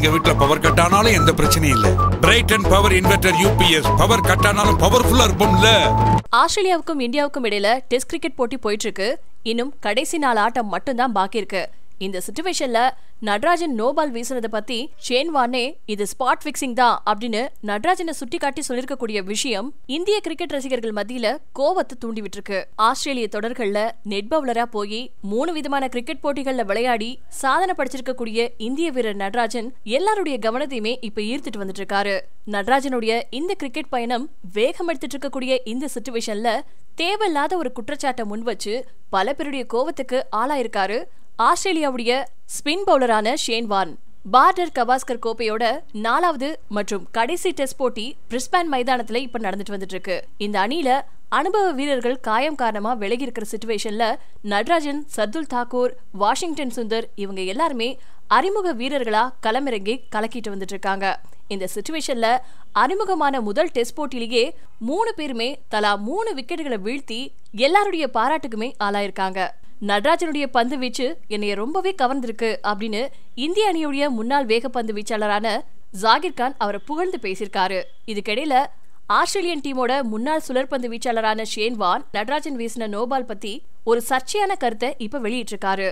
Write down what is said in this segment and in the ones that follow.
எங்க வீட்டுல power cut ஆனாலும் எந்த பிரச்சனையும் இல்ல bright and power inverter UPS power cut ஆனாலும் பவர்ஃபுல்லா இருப்போம்ல ஆஸ்திரேலியாவுக்கும் இந்தியாவுக்கும் இடையில டெஸ்ட் கிரிக்கெட் போட்டி போயிட்டு இருக்கு இன்னும் கடைசி நாள் ஆட்டம் மட்டும்தான் பாக்கி இருக்கு இந்த சுச்சுவேஷன்ல நடராஜன் நோபால் வீசுனதை பத்தி வானே இது ஸ்பாட் பிக்சிங் தான் அப்படின்னு நடராஜனை சுட்டி காட்டி சொல்லிருக்கக்கூடிய விஷயம் இந்திய கிரிக்கெட் ரசிகர்கள் மத்தியில கோவத்தை தூண்டி இருக்கு ஆஸ்திரேலிய தொடர்கள்ல நெட் பவுலரா போய் மூணு விதமான கிரிக்கெட் போட்டிகள்ல விளையாடி சாதனை படிச்சிருக்கக்கூடிய இந்திய வீரர் நடராஜன் எல்லாருடைய கவனத்தையுமே இப்ப ஈர்த்துட்டு வந்துட்டு இருக்காரு நடராஜனுடைய இந்த கிரிக்கெட் பயணம் வேகம் எடுத்துட்டு இருக்கக்கூடிய இந்த சுச்சுவேஷன்ல தேவையில்லாத ஒரு குற்றச்சாட்டை முன்வச்சு பல பேருடைய கோவத்துக்கு ஆளாயிருக்காரு ஆஸ்திரேலியாவுடைய ஸ்பின் பவுலரான ஷேன் வார்ன் பார்டர் கவாஸ்கர் கோப்பையோட நாலாவது மற்றும் கடைசி டெஸ்ட் போட்டி பிரிஸ்பேன் மைதானத்துல இப்ப நடந்துட்டு வந்துட்டு இருக்கு இந்த அணியில அனுபவ வீரர்கள் காயம் காரணமா விலகி இருக்கிற சுச்சுவேஷன்ல நடராஜன் சர்துல் தாக்கூர் வாஷிங்டன் சுந்தர் இவங்க எல்லாருமே அறிமுக வீரர்களா களமிறங்கி கலக்கிட்டு வந்துட்டு இருக்காங்க இந்த சுச்சுவேஷன்ல அறிமுகமான முதல் டெஸ்ட் போட்டியிலேயே மூணு பேருமே தலா மூணு விக்கெட்டுகளை வீழ்த்தி எல்லாருடைய பாராட்டுக்குமே ஆளாயிருக்காங்க நடராஜனுடைய பந்து வீச்சு என்னைய ரொம்பவே கவர்ந்திருக்கு அப்படின்னு இந்திய அணியுடைய முன்னாள் வேகப்பந்து வீச்சாளரான ஜாகிர் கான் அவரை புகழ்ந்து பேசியிருக்காரு இதுக்கிடையில ஆஸ்திரேலியன் டீமோட முன்னாள் சுழற்பந்து வீச்சாளரான ஷேன்வான் நடராஜன் வீசின நோபால் பத்தி ஒரு சர்ச்சையான கருத்தை இப்ப வெளியிட்டிருக்காரு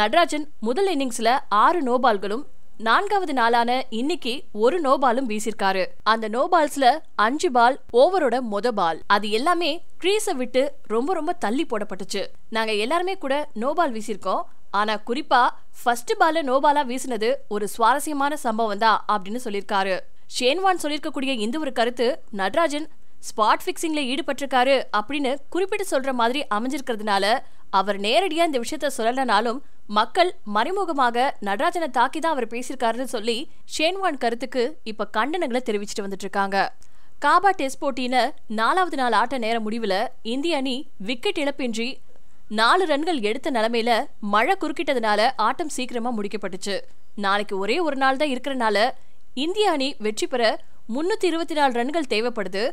நடராஜன் முதல் இன்னிங்ஸ்ல ஆறு நோபால்களும் நான்காவது நாளான இன்னைக்கு ஒரு நோபாலும் வீசிருக்காரு அந்த நோபால்ஸ்ல அஞ்சு பால் ஓவரோட மொத பால் அது எல்லாமே கிரீஸ விட்டு ரொம்ப ரொம்ப தள்ளி போடப்பட்டுச்சு நாங்க எல்லாருமே கூட நோபால் வீசிருக்கோம் ஆனா குறிப்பா ஃபர்ஸ்ட் பால நோபாலா வீசினது ஒரு சுவாரஸ்யமான சம்பவம் தான் அப்படின்னு சொல்லியிருக்காரு ஷேன்வான் சொல்லியிருக்கக்கூடிய இந்த ஒரு கருத்து நட்ராஜன் ஸ்பாட் ஃபிக்ஸிங்ல ஈடுபட்டிருக்காரு அப்படின்னு குறிப்பிட்டு சொல்ற மாதிரி அமைஞ்சிருக்கிறதுனால அவர் நேரடியா இந்த விஷயத்த சொல்லலனாலும் மக்கள் மறைமுகமாக நடராஜனை தாக்கி தான் அவர் பேசியிருக்காருன்னு சொல்லி ஷேன்வான் கருத்துக்கு இப்ப கண்டனங்களை தெரிவிச்சிட்டு வந்துட்டு இருக்காங்க காபா டெஸ்ட் போட்டியில நாலாவது நாள் ஆட்ட நேர முடிவுல இந்திய அணி விக்கெட் இழப்பின்றி நாலு ரன்கள் எடுத்த நிலைமையில மழை குறுக்கிட்டதுனால ஆட்டம் சீக்கிரமா முடிக்கப்பட்டுச்சு நாளைக்கு ஒரே ஒரு நாள் தான் இருக்கிறனால இந்திய அணி வெற்றி பெற முன்னூத்தி இருபத்தி நாலு ரன்கள் தேவைப்படுது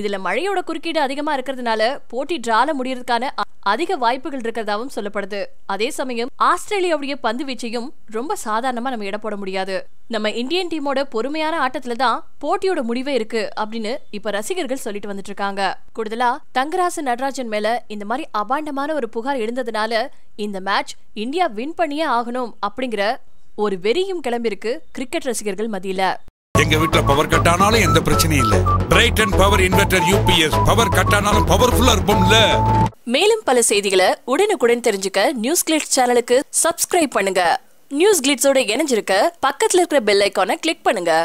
இதுல மழையோட குறுக்கீடு அதிகமா இருக்கிறதுனால போட்டி டிரால முடியறதுக்கான அதிக வாய்ப்புகள் இருக்கிறதாவும் சொல்லப்படுது அதே சமயம் ஆஸ்திரேலியாவுடைய பந்து வீச்சையும் ரொம்ப சாதாரணமா நம்ம இட போட முடியாது நம்ம இந்தியன் டீமோட பொறுமையான ஆட்டத்துல தான் போட்டியோட முடிவே இருக்கு அப்படின்னு இப்ப ரசிகர்கள் சொல்லிட்டு வந்துட்டு இருக்காங்க கூடுதலா தங்கராசு நடராஜன் மேல இந்த மாதிரி அபாண்டமான ஒரு புகார் எழுந்ததுனால இந்த மேட்ச் இந்தியா வின் பண்ணியே ஆகணும் அப்படிங்கிற ஒரு வெறியும் கிளம்பிருக்கு கிரிக்கெட் ரசிகர்கள் மதியில எங்க வீட்டுல பவர் கட் ஆனாலும் எந்த பிரச்சனையும் இல்ல bright and power inverter UPS power cut ஆனாலும் பவர்ஃபுல்லா இருப்போம்ல மேலும் பல செய்திகளை உடனுக்குடன் தெரிஞ்சுக்க நியூஸ் கிளிட்ஸ் சேனலுக்கு சப்ஸ்கிரைப் பண்ணுங்க நியூஸ் கிளிட்ஸோட இணைஞ்சிருக்க பக்கத்தில் இருக்கிற பெல் ஐக்கான கிளிக் பண்ணுங்க